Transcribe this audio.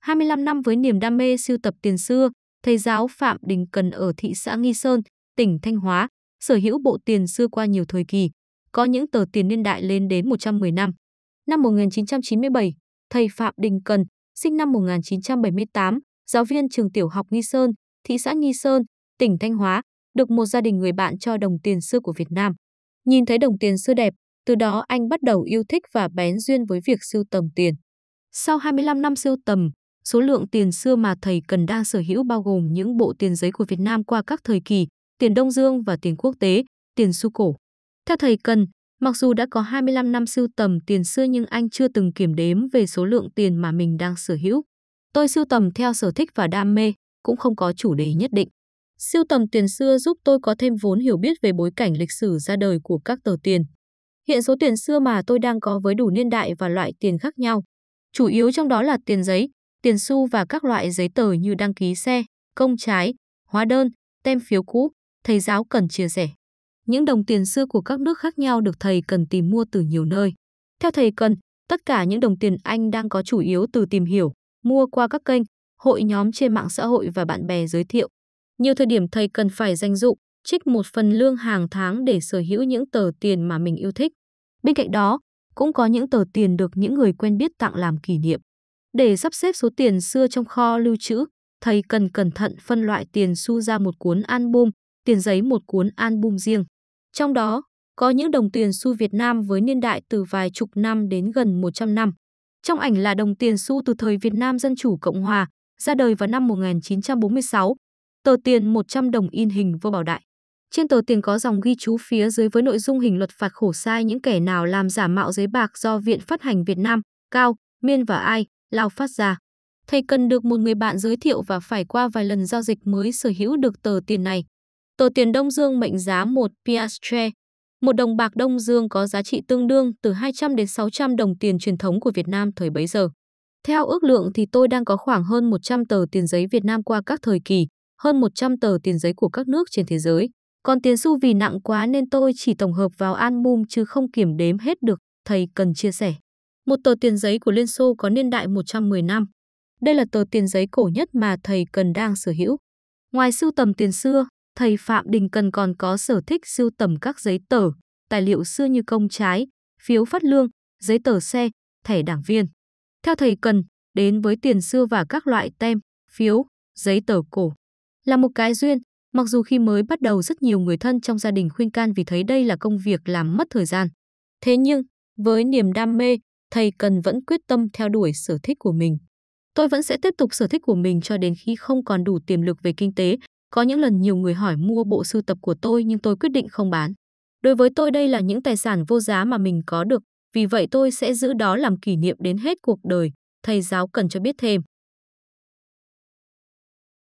25 năm với niềm đam mê sưu tập tiền xưa, thầy giáo Phạm Đình Cần ở thị xã Nghi Sơn, tỉnh Thanh Hóa, sở hữu bộ tiền xưa qua nhiều thời kỳ, có những tờ tiền niên đại lên đến 110 năm. Năm 1997, thầy Phạm Đình Cần, sinh năm 1978, giáo viên trường tiểu học Nghi Sơn, thị xã Nghi Sơn, tỉnh Thanh Hóa, được một gia đình người bạn cho đồng tiền xưa của Việt Nam. Nhìn thấy đồng tiền xưa đẹp, từ đó anh bắt đầu yêu thích và bén duyên với việc sưu tầm tiền. Sau 25 năm sưu tầm, Số lượng tiền xưa mà thầy Cần đang sở hữu bao gồm những bộ tiền giấy của Việt Nam qua các thời kỳ, tiền Đông Dương và tiền quốc tế, tiền xu cổ. Theo thầy Cần, mặc dù đã có 25 năm sưu tầm tiền xưa nhưng anh chưa từng kiểm đếm về số lượng tiền mà mình đang sở hữu. Tôi sưu tầm theo sở thích và đam mê, cũng không có chủ đề nhất định. Sưu tầm tiền xưa giúp tôi có thêm vốn hiểu biết về bối cảnh lịch sử ra đời của các tờ tiền. Hiện số tiền xưa mà tôi đang có với đủ niên đại và loại tiền khác nhau. Chủ yếu trong đó là tiền giấy, tiền xu và các loại giấy tờ như đăng ký xe, công trái, hóa đơn, tem phiếu cũ, thầy giáo cần chia sẻ. Những đồng tiền xưa của các nước khác nhau được thầy cần tìm mua từ nhiều nơi. Theo thầy cần, tất cả những đồng tiền Anh đang có chủ yếu từ tìm hiểu, mua qua các kênh, hội nhóm trên mạng xã hội và bạn bè giới thiệu. Nhiều thời điểm thầy cần phải danh dụ, trích một phần lương hàng tháng để sở hữu những tờ tiền mà mình yêu thích. Bên cạnh đó, cũng có những tờ tiền được những người quen biết tặng làm kỷ niệm. Để sắp xếp số tiền xưa trong kho lưu trữ, thầy cần cẩn thận phân loại tiền xu ra một cuốn album, tiền giấy một cuốn album riêng. Trong đó, có những đồng tiền xu Việt Nam với niên đại từ vài chục năm đến gần 100 năm. Trong ảnh là đồng tiền xu từ thời Việt Nam Dân Chủ Cộng Hòa, ra đời vào năm 1946, tờ tiền 100 đồng in hình vô bảo đại. Trên tờ tiền có dòng ghi chú phía dưới với nội dung hình luật phạt khổ sai những kẻ nào làm giả mạo giấy bạc do Viện Phát hành Việt Nam, Cao, Miên và Ai lao phát ra. Thầy cần được một người bạn giới thiệu và phải qua vài lần giao dịch mới sở hữu được tờ tiền này. Tờ tiền Đông Dương mệnh giá 1 piastre, một đồng bạc Đông Dương có giá trị tương đương từ 200 đến 600 đồng tiền truyền thống của Việt Nam thời bấy giờ. Theo ước lượng thì tôi đang có khoảng hơn 100 tờ tiền giấy Việt Nam qua các thời kỳ, hơn 100 tờ tiền giấy của các nước trên thế giới. Còn tiền xu vì nặng quá nên tôi chỉ tổng hợp vào album chứ không kiểm đếm hết được, thầy cần chia sẻ một tờ tiền giấy của Liên Xô có niên đại 110 năm. Đây là tờ tiền giấy cổ nhất mà thầy Cần đang sở hữu. Ngoài sưu tầm tiền xưa, thầy Phạm Đình Cần còn có sở thích sưu tầm các giấy tờ, tài liệu xưa như công trái, phiếu phát lương, giấy tờ xe, thẻ đảng viên. Theo thầy Cần, đến với tiền xưa và các loại tem, phiếu, giấy tờ cổ. Là một cái duyên, mặc dù khi mới bắt đầu rất nhiều người thân trong gia đình khuyên can vì thấy đây là công việc làm mất thời gian. Thế nhưng, với niềm đam mê, thầy cần vẫn quyết tâm theo đuổi sở thích của mình. Tôi vẫn sẽ tiếp tục sở thích của mình cho đến khi không còn đủ tiềm lực về kinh tế. Có những lần nhiều người hỏi mua bộ sưu tập của tôi nhưng tôi quyết định không bán. Đối với tôi đây là những tài sản vô giá mà mình có được, vì vậy tôi sẽ giữ đó làm kỷ niệm đến hết cuộc đời. Thầy giáo cần cho biết thêm.